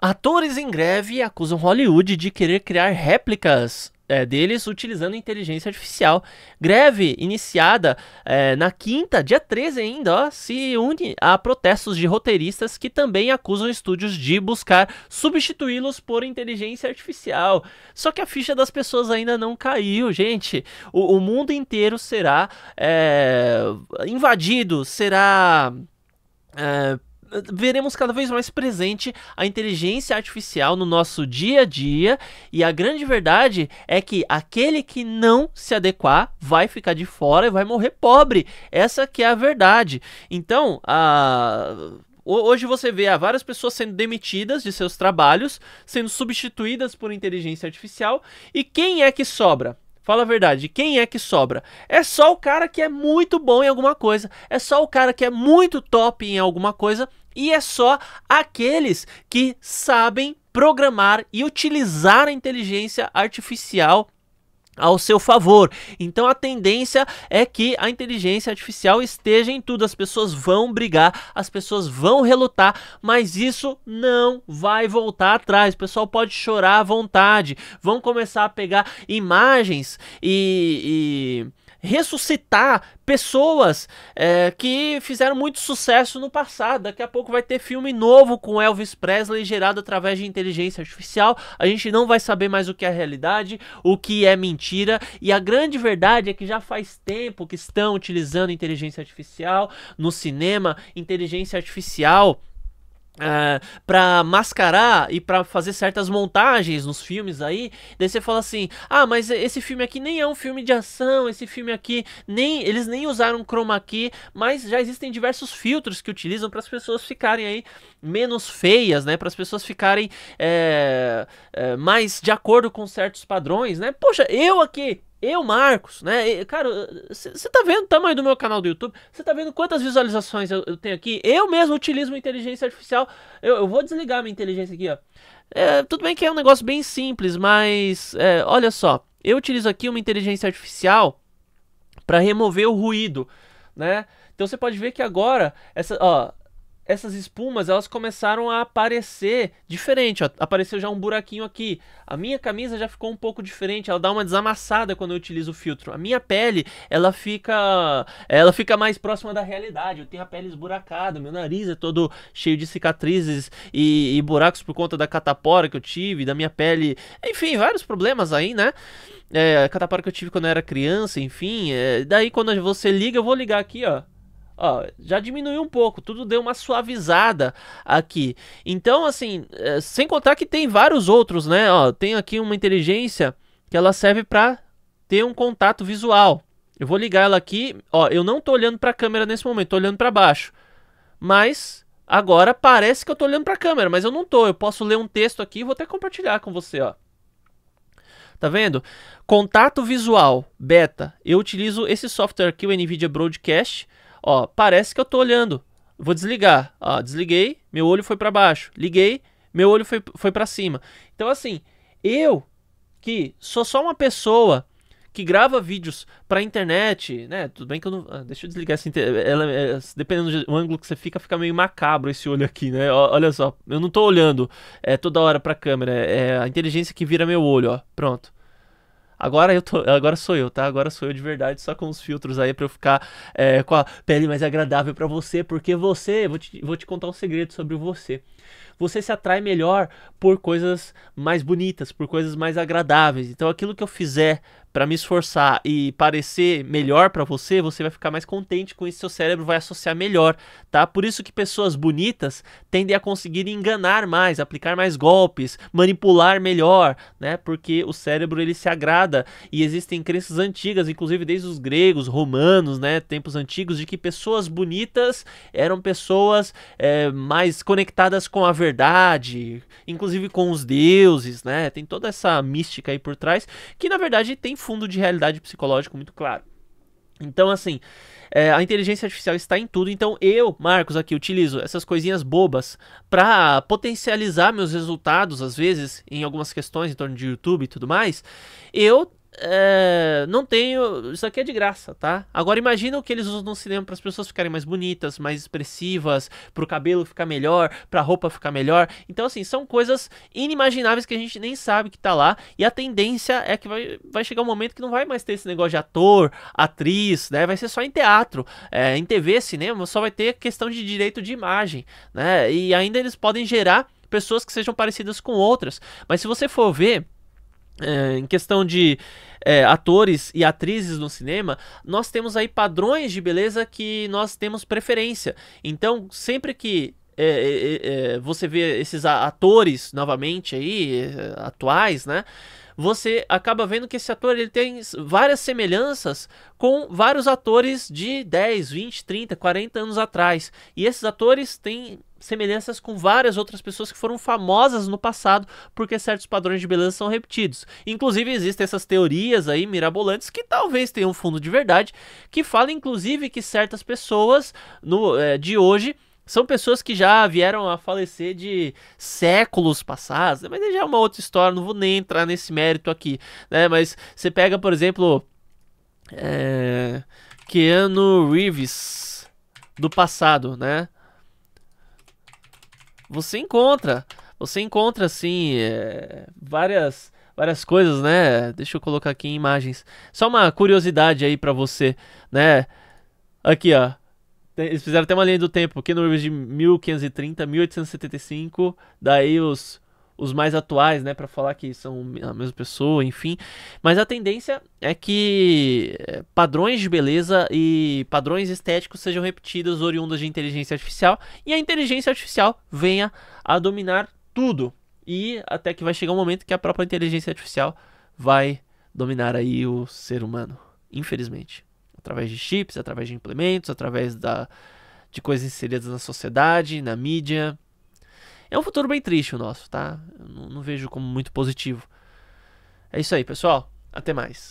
Atores em greve acusam Hollywood de querer criar réplicas é, deles utilizando inteligência artificial. Greve iniciada é, na quinta, dia 13 ainda, ó, se une a protestos de roteiristas que também acusam estúdios de buscar substituí-los por inteligência artificial. Só que a ficha das pessoas ainda não caiu, gente. O, o mundo inteiro será é, invadido, será. É, veremos cada vez mais presente a inteligência artificial no nosso dia a dia e a grande verdade é que aquele que não se adequar vai ficar de fora e vai morrer pobre. Essa que é a verdade. Então, a Hoje você vê ah, várias pessoas sendo demitidas de seus trabalhos, sendo substituídas por inteligência artificial, e quem é que sobra? Fala a verdade, quem é que sobra? É só o cara que é muito bom em alguma coisa, é só o cara que é muito top em alguma coisa e é só aqueles que sabem programar e utilizar a inteligência artificial ao seu favor. Então a tendência é que a inteligência artificial esteja em tudo. As pessoas vão brigar, as pessoas vão relutar, mas isso não vai voltar atrás. O pessoal pode chorar à vontade, vão começar a pegar imagens e. e ressuscitar pessoas é, que fizeram muito sucesso no passado. Daqui a pouco vai ter filme novo com Elvis Presley gerado através de inteligência artificial. A gente não vai saber mais o que é realidade, o que é mentira. E a grande verdade é que já faz tempo que estão utilizando inteligência artificial no cinema, inteligência artificial Uh, é, para mascarar e para fazer certas montagens nos filmes aí, daí você fala assim: "Ah, mas esse filme aqui nem é um filme de ação, esse filme aqui nem eles nem usaram chroma key, mas já existem diversos filtros que utilizam para as pessoas ficarem aí menos feias, né? Para as pessoas ficarem é, é, mais de acordo com certos padrões, né? Poxa, eu aqui eu, Marcos, né? Cara, você tá vendo o tamanho do meu canal do YouTube? Você tá vendo quantas visualizações eu, eu, tenho aqui? Eu mesmo utilizo uma inteligência artificial. Eu, eu vou desligar minha inteligência aqui, ó. É, tudo bem que é um negócio bem simples, mas é, olha só. Eu utilizo aqui uma inteligência artificial para remover o ruído, né? Então você pode ver que agora, essa, ó, essas espumas elas começaram a aparecer diferente. Ó. Apareceu já um buraquinho aqui. A minha camisa já ficou um pouco diferente. Ela dá uma desamassada quando eu utilizo o filtro. A minha pele ela fica ela fica mais próxima da realidade. Eu tenho a pele esburacada, meu nariz é todo cheio de cicatrizes e, e buracos por conta da catapora que eu tive, da minha pele. Enfim, vários problemas aí, né? É, catapora que eu tive quando eu era criança, enfim. É, daí quando você liga, eu vou ligar aqui, ó ó, já diminuiu um pouco, tudo deu uma suavizada aqui. Então, assim, eh, sem contar que tem vários outros, né? Ó, tem aqui uma inteligência que ela serve para ter um contato visual. Eu vou ligar ela aqui, ó, eu não tô olhando para a câmera nesse momento, tô olhando para baixo. Mas agora parece que eu tô olhando para a câmera, mas eu não tô. Eu posso ler um texto aqui, vou até compartilhar com você, ó. Tá vendo? Contato visual, beta. Eu utilizo esse software aqui, o NVIDIA Broadcast, Ó, parece que eu tô olhando. Vou desligar. Ó, desliguei, meu olho foi para baixo. Liguei, meu olho foi, foi para cima. Então, assim, eu que sou só uma pessoa que grava vídeos pra internet, né? Tudo bem que eu não. Ah, deixa eu desligar essa. Inter... Ela, é, dependendo do ângulo que você fica, fica meio macabro esse olho aqui, né? O, olha só, eu não tô olhando é, toda hora pra câmera. É a inteligência que vira meu olho, ó. Pronto. Agora eu tô, agora sou eu, tá? Agora sou eu de verdade, só com os filtros aí para eu ficar é, com a pele mais agradável para você, porque você, vou te, vou te contar um segredo sobre você. Você se atrai melhor por coisas mais bonitas, por coisas mais agradáveis. Então aquilo que eu fizer para me esforçar e parecer melhor para você, você vai ficar mais contente com isso, seu cérebro vai associar melhor, tá? Por isso que pessoas bonitas tendem a conseguir enganar mais, aplicar mais golpes, manipular melhor, né? Porque o cérebro ele se agrada e existem crenças antigas, inclusive desde os gregos, romanos, né, tempos antigos de que pessoas bonitas eram pessoas é, mais conectadas com a verdade, inclusive com os deuses, né? Tem toda essa mística aí por trás que na verdade tem fundo de realidade psicológico muito claro. Então, assim, é, a inteligência artificial está em tudo. Então, eu, Marcos, aqui utilizo essas coisinhas bobas para potencializar meus resultados, às vezes, em algumas questões em torno de YouTube e tudo mais. Eu é, não tenho. Isso aqui é de graça, tá? Agora imagina o que eles usam no cinema para as pessoas ficarem mais bonitas, mais expressivas, para o cabelo ficar melhor, para a roupa ficar melhor. Então, assim, são coisas inimagináveis que a gente nem sabe que tá lá. E a tendência é que vai, vai chegar um momento que não vai mais ter esse negócio de ator, atriz, né? Vai ser só em teatro. É, em TV, cinema, só vai ter questão de direito de imagem, né? E ainda eles podem gerar pessoas que sejam parecidas com outras. Mas se você for ver é, em questão de é, atores e atrizes no cinema, nós temos aí padrões de beleza que nós temos preferência. Então, sempre que é é, é, é, você vê esses atores novamente aí, é, atuais, né? Você acaba vendo que esse ator ele tem várias semelhanças com vários atores de 10, 20, 30, 40 anos atrás. E esses atores têm semelhanças com várias outras pessoas que foram famosas no passado porque certos padrões de beleza são repetidos. Inclusive existem essas teorias aí mirabolantes que talvez tenham um fundo de verdade, que falam inclusive que certas pessoas no, é, de hoje são pessoas que já vieram a falecer de séculos passados, né? mas já é uma outra história, não vou nem entrar nesse mérito aqui, né? Mas você pega, por exemplo, é... Keanu Reeves do passado, né? Você encontra, você encontra assim é... várias várias coisas, né? Deixa eu colocar aqui em imagens. Só uma curiosidade aí para você, né? Aqui, ó eles fizeram até uma linha do tempo. no livro de 1530, 1875. Daí os, os mais atuais, né? para falar que são a mesma pessoa, enfim. Mas a tendência é que eh, padrões de beleza e padrões estéticos sejam repetidos oriundos de inteligência artificial. E a inteligência artificial venha a dominar tudo. E até que vai chegar um momento que a própria inteligência artificial vai dominar aí o ser humano. Infelizmente através de chips, através de implementos, através da, de coisas inseridas na sociedade, na mídia. É um futuro bem triste o nosso, tá? Eu não, não vejo como muito positivo. É isso aí, pessoal. Até mais.